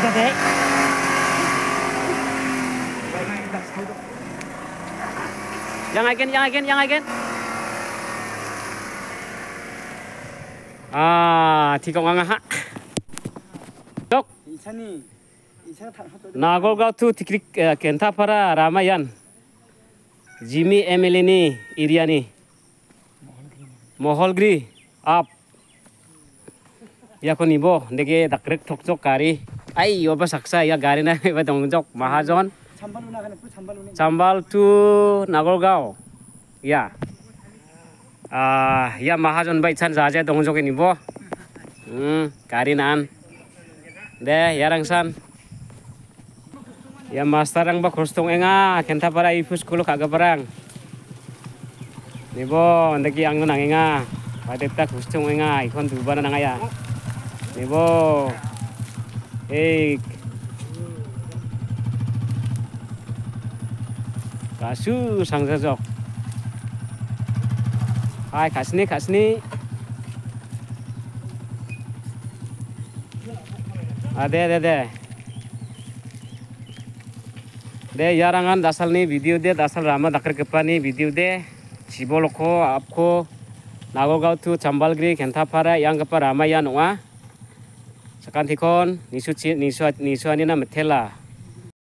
kita deh. Yang lagi, yang lagi, yang lagi. Ah, tiga orang ha. Dok. Nagoga tu tikrik kenta para Ramayan. Jimmy Emily ni, Iria ni. Mohol Gri, up. Ya kau nih boh, dekay takrik tok tok kari. Ay, yo pa ya gari na iba tong jok mahajon. Sambal tu nagol gao. Ya. Ah, ya mahajon bai chan sa aja tong ini bo. Hmm, gari nan. De, ya rang san. Ya master rang ba kostong enga, kenta para ipus kulo kaga parang. Nibo, andaki ang nunang enga. Patip tak kostong enga, ikon tubana nangaya. Nibo. Nibo. Eik. Kasu sang sesok. Hai kasni kasni. Ade ade ade. De yarangan dasal ni video de dasal rama dakar kepani video de ciboloko apko Nagogau tu kenta Kentapara yang kepa ya nua สักการที่คนนิสุชินิสวนิสวนี่นั่นเทล่า